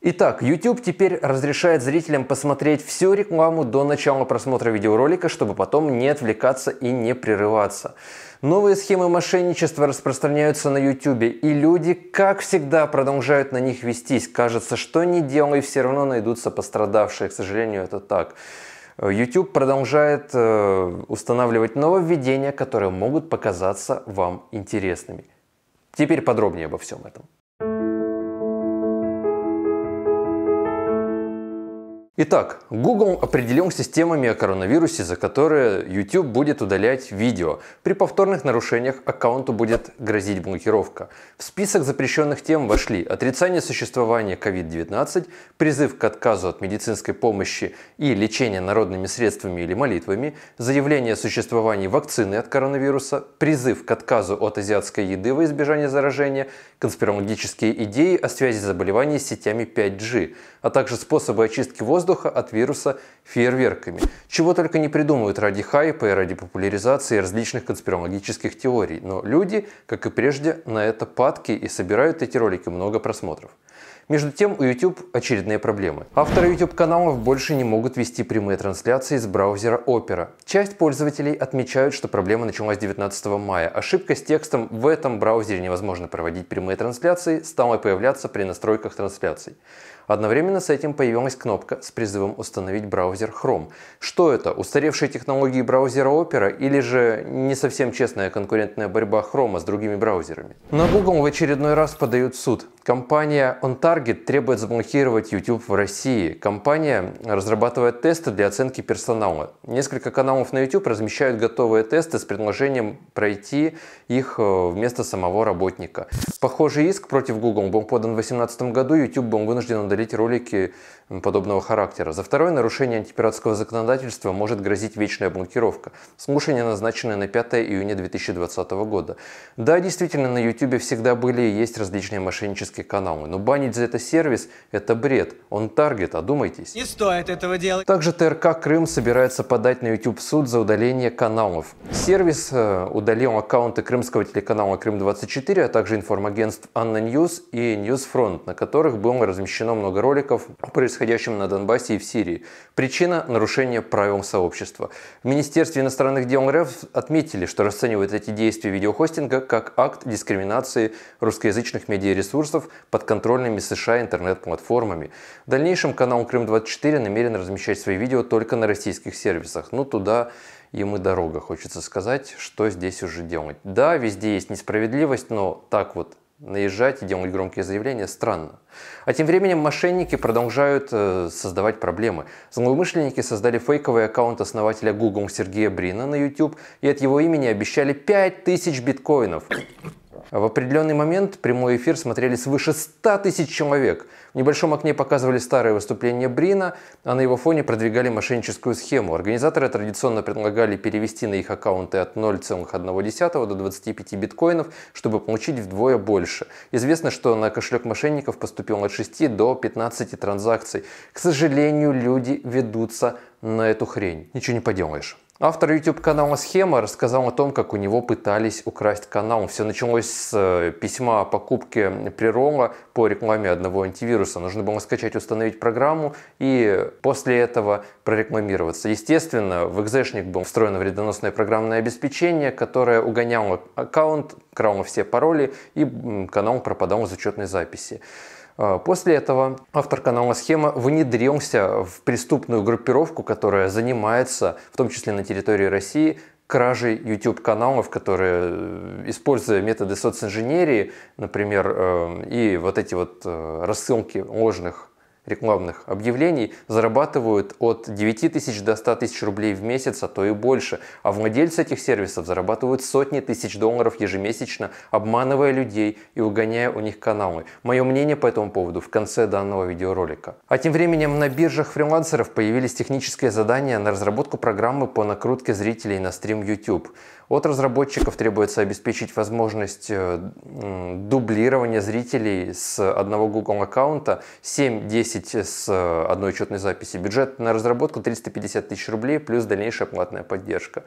Итак, YouTube теперь разрешает зрителям посмотреть всю рекламу до начала просмотра видеоролика, чтобы потом не отвлекаться и не прерываться. Новые схемы мошенничества распространяются на YouTube, и люди, как всегда, продолжают на них вестись. Кажется, что не делай, все равно найдутся пострадавшие. К сожалению, это так. YouTube продолжает э, устанавливать нововведения, которые могут показаться вам интересными. Теперь подробнее обо всем этом. Итак, Google определен системами о коронавирусе, за которые YouTube будет удалять видео. При повторных нарушениях аккаунту будет грозить блокировка. В список запрещенных тем вошли отрицание существования COVID-19, призыв к отказу от медицинской помощи и лечения народными средствами или молитвами, заявление о существовании вакцины от коронавируса, призыв к отказу от азиатской еды во избежание заражения, конспирологические идеи о связи заболеваний с сетями 5G, а также способы очистки воздуха от вируса фейерверками. Чего только не придумывают ради хайпа и ради популяризации различных конспирологических теорий, но люди, как и прежде, на это падки и собирают эти ролики много просмотров. Между тем, у YouTube очередные проблемы. Авторы YouTube-каналов больше не могут вести прямые трансляции из браузера Opera. Часть пользователей отмечают, что проблема началась 19 мая. Ошибка с текстом «В этом браузере невозможно проводить прямые трансляции» стала появляться при настройках трансляций. Одновременно с этим появилась кнопка с призывом установить браузер Chrome. Что это? Устаревшие технологии браузера Opera или же не совсем честная конкурентная борьба Chrome с другими браузерами? На Google в очередной раз подают в суд. Компания OnTarget требует заблокировать YouTube в России. Компания разрабатывает тесты для оценки персонала. Несколько каналов на YouTube размещают готовые тесты с предложением пройти их э, вместо самого работника. Похожий иск против Google был подан в 2018 году, YouTube был вынужден удалить смотреть ролики подобного характера. За второе нарушение антипиратского законодательства может грозить вечная блокировка. Слушание назначено на 5 июня 2020 года. Да, действительно, на YouTube всегда были и есть различные мошеннические каналы, но банить за это сервис – это бред. Он таргет, одумайтесь. Не стоит этого делать. Также ТРК Крым собирается подать на YouTube в суд за удаление каналов. Сервис э, удалил аккаунты крымского телеканала «Крым-24», а также информагентств «Анна Ньюс» и «Ньюсфронт», на которых было размещено много роликов о происходящем происходящем на Донбассе и в Сирии. Причина – нарушение правил сообщества. В Министерстве иностранных дел РФ отметили, что расценивают эти действия видеохостинга как акт дискриминации русскоязычных медиаресурсов подконтрольными США интернет-платформами. В дальнейшем канал Крым-24 намерен размещать свои видео только на российских сервисах. Ну, туда и мы дорога, хочется сказать, что здесь уже делать. Да, везде есть несправедливость, но так вот наезжать и делать громкие заявления, странно. А тем временем мошенники продолжают э, создавать проблемы. Злоумышленники создали фейковый аккаунт основателя Google Сергея Брина на YouTube и от его имени обещали 5000 биткоинов. В определенный момент прямой эфир смотрели свыше 100 тысяч человек. В небольшом окне показывали старое выступление Брина, а на его фоне продвигали мошенническую схему. Организаторы традиционно предлагали перевести на их аккаунты от 0,1 до 25 биткоинов, чтобы получить вдвое больше. Известно, что на кошелек мошенников поступило от 6 до 15 транзакций. К сожалению, люди ведутся на эту хрень. Ничего не поделаешь. Автор YouTube-канала «Схема» рассказал о том, как у него пытались украсть канал. Все началось с э, письма о покупке прирола по рекламе одного антивируса. Нужно было скачать, установить программу и после этого прорекламироваться. Естественно, в экзешник был встроено вредоносное программное обеспечение, которое угоняло аккаунт, крало все пароли и канал пропадал из учетной записи. А, после этого автор канала «Схема» внедрился в преступную группировку, которая занимается, в том числе на территории России, кражей YouTube-каналов, которые, э, используя методы социнженерии, например, э, и вот эти вот э, рассылки ложных рекламных объявлений зарабатывают от 9 тысяч до 100 тысяч рублей в месяц, а то и больше. А владельцы этих сервисов зарабатывают сотни тысяч долларов ежемесячно, обманывая людей и угоняя у них каналы. Мое мнение по этому поводу в конце данного видеоролика. А тем временем на биржах фрилансеров появились технические задания на разработку программы по накрутке зрителей на стрим YouTube. От разработчиков требуется обеспечить возможность э, дублирования зрителей с одного Google аккаунта 7-10 с э, одной учетной записи. Бюджет на разработку 350 тысяч рублей плюс дальнейшая платная поддержка.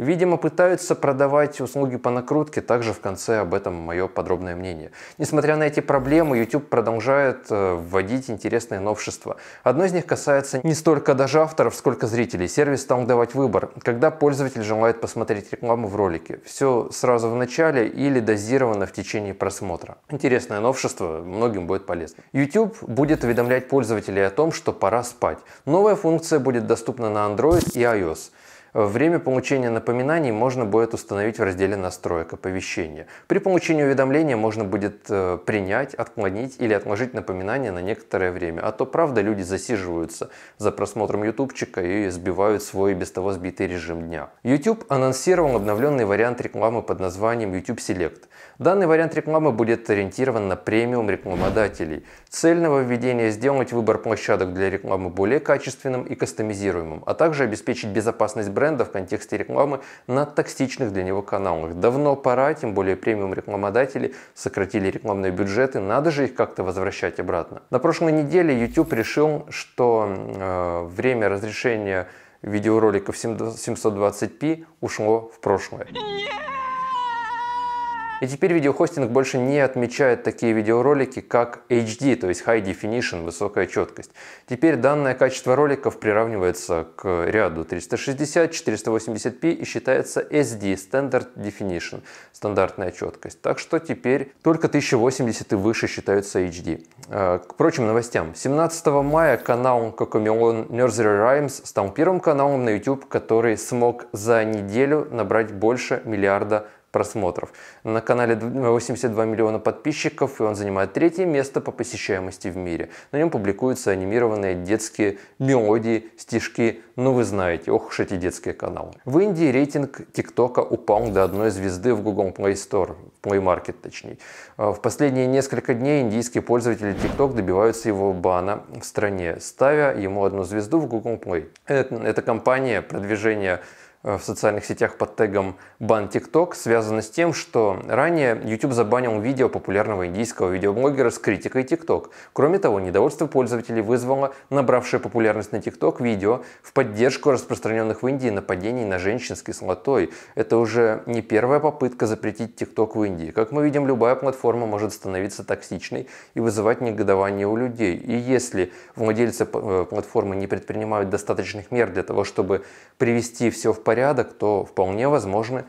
Видимо, пытаются продавать услуги по накрутке, также в конце об этом мое подробное мнение. Несмотря на эти проблемы, YouTube продолжает э, вводить интересные новшества. Одно из них касается не столько даже авторов, сколько зрителей. Сервис стал давать выбор, когда пользователь желает посмотреть рекламу в ролике. Все сразу в начале или дозировано в течение просмотра. Интересное новшество, многим будет полезно. YouTube будет уведомлять пользователей о том, что пора спать. Новая функция будет доступна на Android и iOS. Время получения напоминаний можно будет установить в разделе «Настроек оповещения». При получении уведомления можно будет э, принять, отклонить или отложить напоминание на некоторое время. А то, правда, люди засиживаются за просмотром ютубчика и сбивают свой без того сбитый режим дня. YouTube анонсировал обновленный вариант рекламы под названием YouTube Select. Данный вариант рекламы будет ориентирован на премиум рекламодателей. Цель нововведения – сделать выбор площадок для рекламы более качественным и кастомизируемым, а также обеспечить безопасность бренда в контексте рекламы на токсичных для него каналах. Давно пора, тем более премиум рекламодатели сократили рекламные бюджеты, надо же их как-то возвращать обратно. На прошлой неделе YouTube решил, что э, время разрешения видеороликов 720p ушло в прошлое. Нет! И теперь видеохостинг больше не отмечает такие видеоролики, как HD, то есть High Definition, высокая четкость. Теперь данное качество роликов приравнивается к ряду 360, 480p и считается SD, Standard Definition, стандартная четкость. Так что теперь только 1080 и выше считаются HD. Э, к прочим новостям. 17 мая канал Кокомелон Nursery Rhymes стал первым каналом на YouTube, который смог за неделю набрать больше миллиарда просмотров. На канале 82 э, миллиона подписчиков, и он занимает третье место по посещаемости в мире. На нем публикуются анимированные детские мелодии, стишки, ну вы знаете, ох уж эти детские каналы. В Индии рейтинг ТикТока упал до одной звезды в Google Play Store, Play Market точнее. А, в последние несколько дней индийские пользователи TikTok добиваются его бана в стране, ставя ему одну звезду в Google Play. Э, Эта компания продвижения Э, в социальных сетях под тегом «бан ТикТок» связано с тем, что ранее YouTube забанил видео популярного индийского видеоблогера с критикой ТикТок. Кроме того, недовольство пользователей вызвало набравшее популярность на ТикТок видео в поддержку распространенных в Индии нападений на женщин с кислотой. Это уже не первая попытка запретить ТикТок в Индии. Как мы видим, любая платформа может становиться токсичной и вызывать негодование у людей. И если владельцы э, платформы не предпринимают достаточных мер для того, чтобы привести все в порядок, порядок, то вполне возможны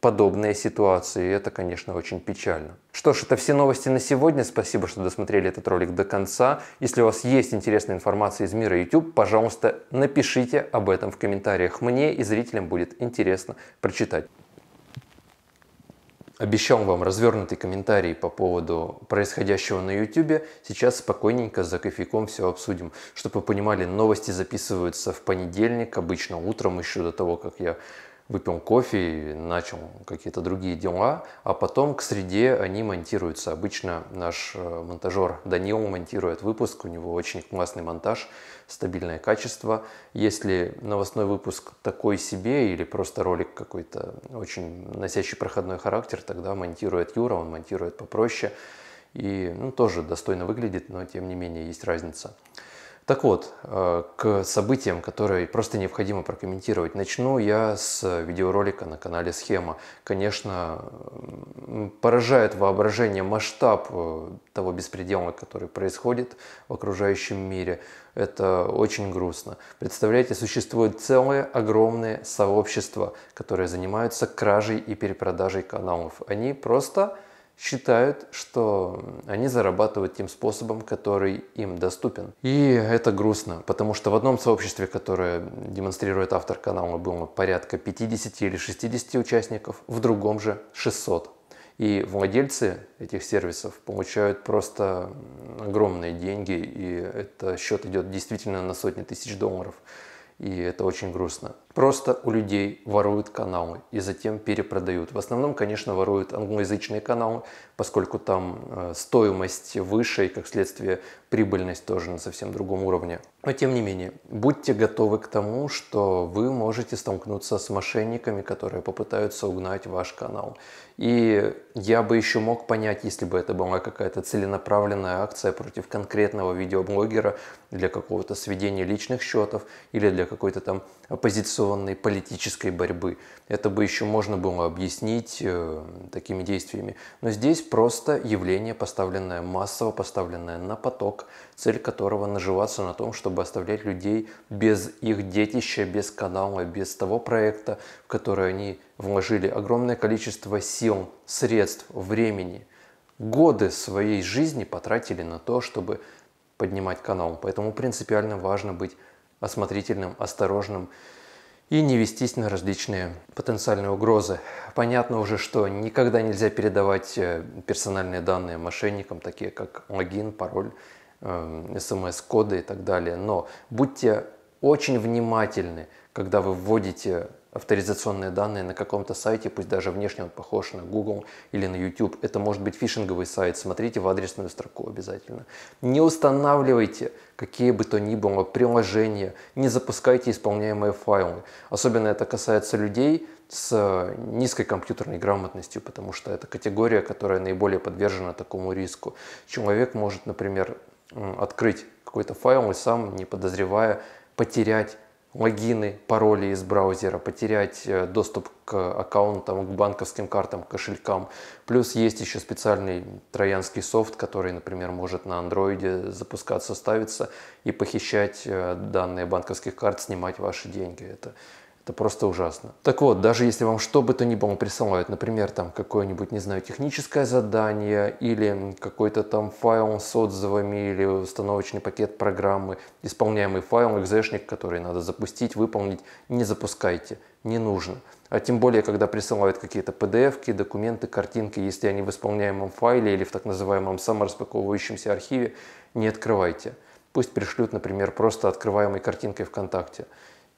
подобные ситуации. И это, конечно, очень печально. Что ж, это все новости на сегодня. Спасибо, что досмотрели этот ролик до конца. Если у вас есть интересная информация из мира YouTube, пожалуйста, напишите об этом в комментариях. Мне и зрителям будет интересно прочитать обещал вам развернутый комментарий по поводу происходящего на YouTube. Сейчас спокойненько за кофейком все обсудим. Чтобы вы понимали, новости записываются в понедельник, обычно утром, еще до того, как я Выпьем кофе и начал какие-то другие дела, а потом к среде они монтируются. Обычно наш э, монтажер Данил монтирует выпуск, у него очень классный монтаж, стабильное качество. Если новостной выпуск такой себе или просто ролик какой-то очень носящий проходной характер, тогда монтирует Юра, он монтирует попроще. И ну, тоже достойно выглядит, но тем не менее есть разница. Так вот, э, к событиям, которые просто необходимо прокомментировать. Начну я с видеоролика на канале «Схема». Конечно, поражает воображение масштаб э, того беспредела, который происходит в окружающем мире. Это очень грустно. Представляете, существует целое огромное сообщество, которое занимается кражей и перепродажей каналов. Они просто считают, что они зарабатывают тем способом, который им доступен. И это грустно, потому что в одном сообществе, которое демонстрирует автор канала, было порядка 50 или 60 участников, в другом же 600. И владельцы этих сервисов получают просто огромные деньги, и этот счет идет действительно на сотни тысяч долларов и это очень грустно. Просто у людей воруют каналы и затем перепродают. В основном, конечно, воруют англоязычные каналы, поскольку там э, стоимость выше и, как следствие, прибыльность тоже на совсем другом уровне. Но тем не менее, будьте готовы к тому, что вы можете столкнуться с мошенниками, которые попытаются угнать ваш канал. И я бы еще мог понять, если бы это была какая-то целенаправленная акция против конкретного видеоблогера для какого-то сведения личных счетов или для какой-то там оппозиционной политической борьбы. Это бы еще можно было объяснить э, такими действиями. Но здесь просто явление, поставленное массово, поставленное на поток, цель которого наживаться на том, чтобы оставлять людей без их детища, без канала, без того проекта, в который они вложили огромное количество сил, средств, времени. Годы своей жизни потратили на то, чтобы поднимать канал. Поэтому принципиально важно быть осмотрительным, осторожным и не вестись на различные потенциальные угрозы. Понятно уже, что никогда нельзя передавать э, персональные данные мошенникам, такие как логин, пароль, э, смс-коды и так далее. Но будьте очень внимательны, когда вы вводите авторизационные данные на каком-то сайте, пусть даже внешне он похож на Google или на YouTube. Это может быть фишинговый сайт, смотрите в адресную строку обязательно. Не устанавливайте какие бы то ни было приложения, не запускайте исполняемые файлы. Особенно это касается людей с э, низкой компьютерной грамотностью, потому что это категория, которая наиболее подвержена такому риску. Человек может, например, открыть какой-то файл и сам, не подозревая, потерять логины, пароли из браузера, потерять э, доступ к аккаунтам, к банковским картам, к кошелькам. Плюс есть еще специальный троянский софт, который, например, может на андроиде запускаться, ставиться и похищать э, данные банковских карт, снимать ваши деньги. Это это просто ужасно. Так вот, даже если вам что бы то ни было присылают, например, там какое-нибудь, не знаю, техническое задание или какой-то там файл с отзывами или установочный пакет программы, исполняемый файл, экзешник, который надо запустить, выполнить, не запускайте, не нужно. А тем более, когда присылают какие-то pdf документы, картинки, если они в исполняемом файле или в так называемом самораспаковывающемся архиве, не открывайте. Пусть пришлют, например, просто открываемой картинкой ВКонтакте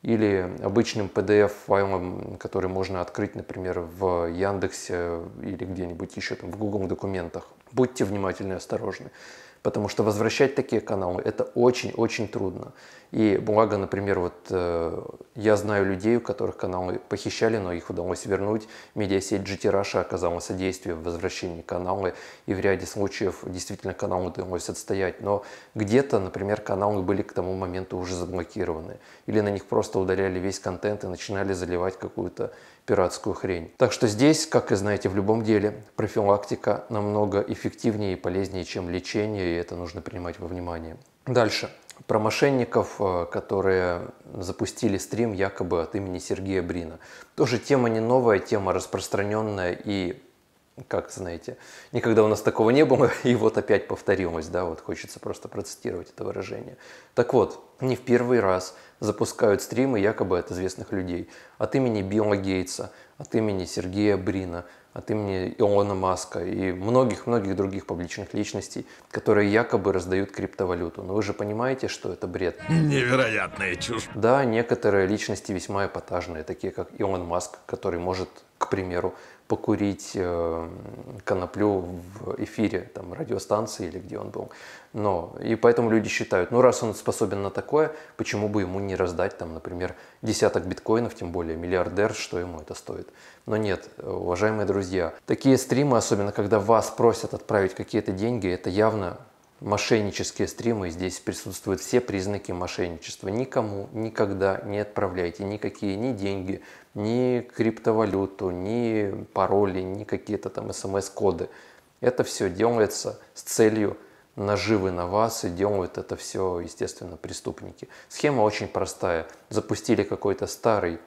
или обычным PDF-файлом, который можно открыть, например, в Яндексе или где-нибудь еще там в Google документах. Будьте внимательны и осторожны потому что возвращать такие каналы это очень-очень трудно. И благо, например, вот э, я знаю людей, у которых каналы похищали, но их удалось вернуть. Медиасеть GT Russia оказала содействие в возвращении канала, и в ряде случаев действительно канал удалось отстоять. Но где-то, например, каналы были к тому моменту уже заблокированы, или на них просто удаляли весь контент и начинали заливать какую-то пиратскую хрень. Так что здесь, как и знаете в любом деле, профилактика намного эффективнее и полезнее, чем лечение, и это нужно принимать во внимание. Дальше. Про мошенников, э, которые запустили стрим якобы от имени Сергея Брина. Тоже тема не новая, тема распространенная и как знаете, никогда у нас такого не было, и вот опять повторилось, да, вот хочется просто процитировать это выражение. Так вот, не в первый раз запускают стримы якобы от известных людей. От имени Билла Гейтса, от имени Сергея Брина, от имени Илона Маска и многих-многих других публичных личностей, которые якобы раздают криптовалюту. Но вы же понимаете, что это бред. Невероятная чушь. Да, некоторые личности весьма эпатажные, такие как Илон Маск, который может к примеру, покурить э, коноплю в эфире там, радиостанции или где он был. Но, и поэтому люди считают, ну раз он способен на такое, почему бы ему не раздать, там, например, десяток биткоинов, тем более миллиардер, что ему это стоит. Но нет, уважаемые друзья, такие стримы, особенно когда вас просят отправить какие-то деньги, это явно мошеннические стримы, здесь присутствуют все признаки мошенничества. Никому никогда не отправляйте никакие ни деньги, ни криптовалюту, ни пароли, ни какие-то там смс-коды. Это все делается с целью наживы на вас и делают это все, естественно, преступники. Схема очень простая. Запустили какой-то старый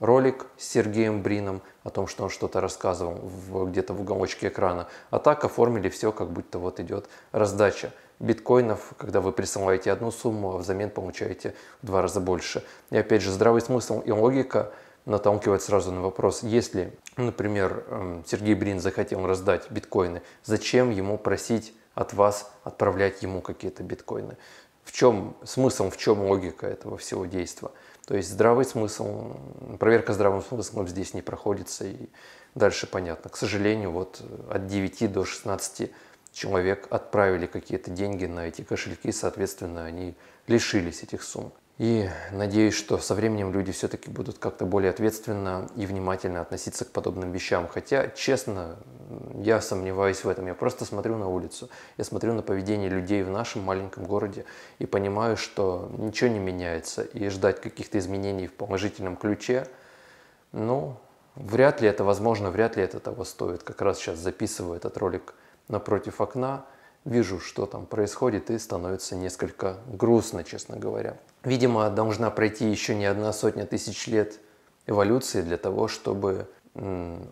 ролик с Сергеем Брином о том, что он что-то рассказывал где-то в уголочке экрана. А так оформили все, как будто вот идет раздача биткоинов, когда вы присылаете одну сумму, а взамен получаете в два раза больше. И опять же, здравый смысл и логика наталкивает сразу на вопрос, если, например, эм, Сергей Брин захотел раздать биткоины, зачем ему просить от вас отправлять ему какие-то биткоины? В чем смысл, в чем логика этого всего действия? То есть здравый смысл, проверка здравым смыслом здесь не проходится и дальше понятно. К сожалению, вот э, от 9 до 16 человек отправили какие-то деньги на эти кошельки, соответственно, они лишились этих сумм. И надеюсь, что со временем люди все-таки будут как-то более ответственно и внимательно относиться к подобным вещам. Хотя, честно, я сомневаюсь в этом. Я просто смотрю на улицу, я смотрю на поведение людей в нашем маленьком городе и понимаю, что ничего не меняется. И ждать каких-то изменений в положительном ключе, ну, вряд ли это возможно, вряд ли это того стоит. Как раз сейчас записываю этот ролик напротив окна – вижу, что там происходит, и становится несколько грустно, честно говоря. Видимо, должна пройти еще не одна сотня тысяч лет эволюции для того, чтобы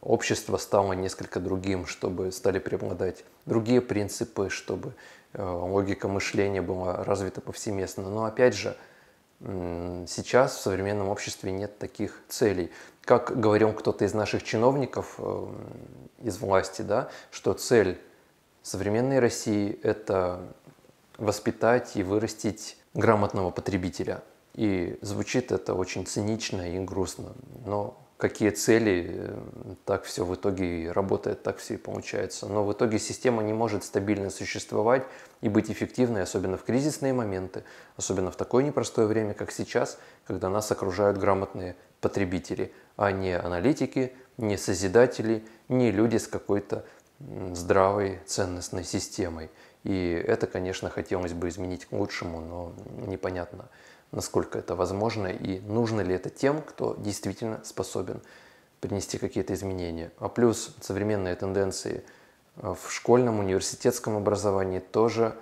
общество стало несколько другим, чтобы стали преобладать другие принципы, чтобы э, логика мышления была развита повсеместно. Но опять же, сейчас в современном обществе нет таких целей. Как говорил кто-то из наших чиновников э, из власти, да, что цель современной России – это воспитать и вырастить грамотного потребителя. И звучит это очень цинично и грустно, но какие цели, э, так все в итоге и работает, так все и получается. Но в итоге система не может стабильно существовать и быть эффективной, особенно в кризисные моменты, особенно в такое непростое время, как сейчас, когда нас окружают грамотные потребители, а не аналитики, не созидатели, не люди с какой-то здравой ценностной системой. И это, конечно, хотелось бы изменить к лучшему, но непонятно, насколько это возможно и нужно ли это тем, кто действительно способен принести какие-то изменения. А плюс современные тенденции э, в школьном, университетском образовании тоже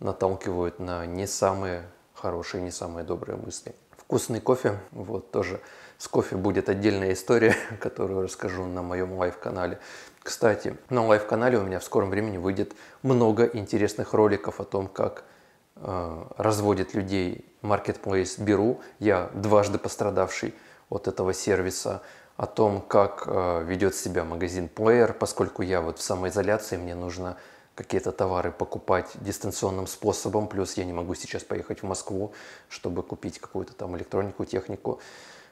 наталкивают на не самые хорошие, не самые добрые мысли. Вкусный кофе, вот тоже с кофе будет отдельная история, которую расскажу на моем лайв-канале. Кстати, на лайв-канале у меня в скором времени выйдет много интересных роликов о том, как э, разводит людей Marketplace Беру. Я дважды пострадавший от этого сервиса о том, как э, ведет себя магазин Player, поскольку я вот в самоизоляции, мне нужно какие-то товары покупать дистанционным способом, плюс я не могу сейчас поехать в Москву, чтобы купить какую-то там электронику, технику.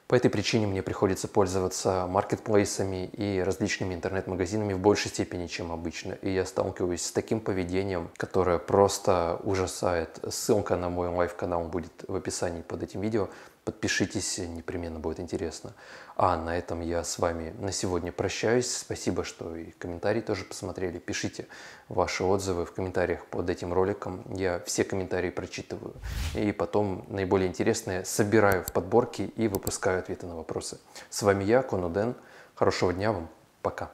По этой причине мне приходится пользоваться маркетплейсами и различными интернет-магазинами в большей степени, чем обычно. И я сталкиваюсь с таким поведением, которое просто ужасает. Ссылка на мой лайв-канал будет в описании под этим видео. Подпишитесь, непременно будет интересно. А на этом я с вами на сегодня прощаюсь. Спасибо, что и комментарии тоже посмотрели. Пишите ваши отзывы в комментариях под этим роликом. Я все комментарии прочитываю. И потом наиболее интересные собираю в подборки и выпускаю ответы на вопросы. С вами я, Конуден. Хорошего дня вам. Пока.